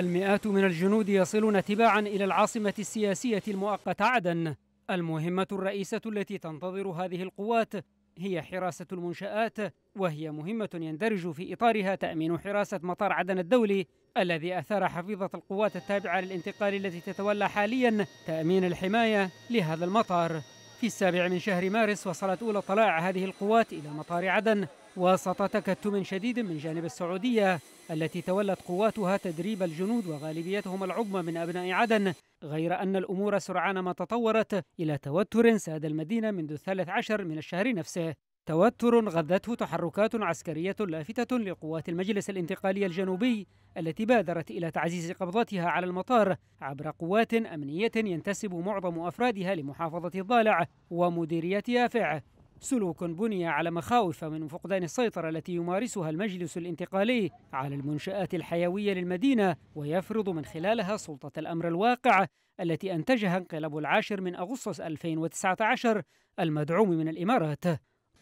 المئات من الجنود يصلون تباعا إلى العاصمة السياسية المؤقتة عدن المهمة الرئيسة التي تنتظر هذه القوات هي حراسة المنشآت وهي مهمة يندرج في إطارها تأمين حراسة مطار عدن الدولي الذي أثار حفيظة القوات التابعة للانتقال التي تتولى حاليا تأمين الحماية لهذا المطار في السابع من شهر مارس وصلت أولى طلاع هذه القوات إلى مطار عدن وسط تكتم شديد من جانب السعودية التي تولت قواتها تدريب الجنود وغالبيتهم العظمى من أبناء عدن غير أن الأمور سرعان ما تطورت إلى توتر ساد المدينة منذ الثالث عشر من الشهر نفسه توتر غذته تحركات عسكرية لافتة لقوات المجلس الانتقالي الجنوبي التي بادرت إلى تعزيز قبضتها على المطار عبر قوات أمنية ينتسب معظم أفرادها لمحافظة الضالع ومديرية يافع سلوك بني على مخاوف من فقدان السيطرة التي يمارسها المجلس الانتقالي على المنشآت الحيوية للمدينة ويفرض من خلالها سلطة الأمر الواقع التي أنتجها انقلاب العاشر من أغسطس 2019 المدعوم من الإمارات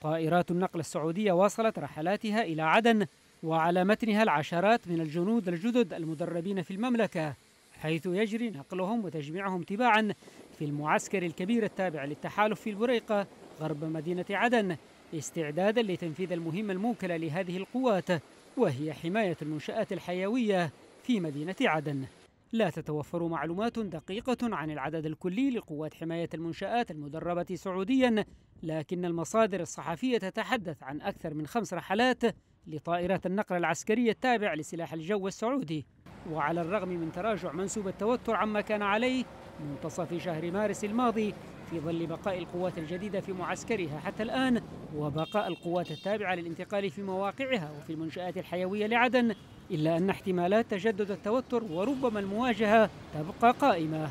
طائرات النقل السعودية واصلت رحلاتها إلى عدن وعلى متنها العشرات من الجنود الجدد المدربين في المملكة حيث يجري نقلهم وتجميعهم تباعا في المعسكر الكبير التابع للتحالف في البريقة غرب مدينة عدن استعدادا لتنفيذ المهمة الموكلة لهذه القوات وهي حماية المنشآت الحيوية في مدينة عدن لا تتوفر معلومات دقيقة عن العدد الكلي لقوات حماية المنشآت المدربة سعوديا لكن المصادر الصحفية تتحدث عن أكثر من خمس رحلات لطائرات النقل العسكرية التابع لسلاح الجو السعودي وعلى الرغم من تراجع منسوب التوتر عما كان عليه منتصف شهر مارس الماضي في ظل بقاء القوات الجديدة في معسكرها حتى الآن وبقاء القوات التابعة للانتقال في مواقعها وفي المنشآت الحيوية لعدن إلا أن احتمالات تجدد التوتر وربما المواجهة تبقى قائمة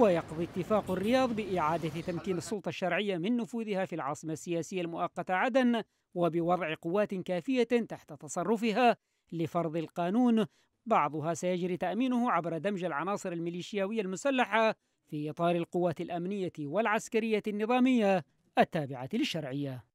ويقضي اتفاق الرياض بإعادة تمكين السلطة الشرعية من نفوذها في العاصمة السياسية المؤقتة عدن وبوضع قوات كافية تحت تصرفها لفرض القانون بعضها سيجري تأمينه عبر دمج العناصر الميليشياوية المسلحة في إطار القوات الأمنية والعسكرية النظامية التابعة للشرعية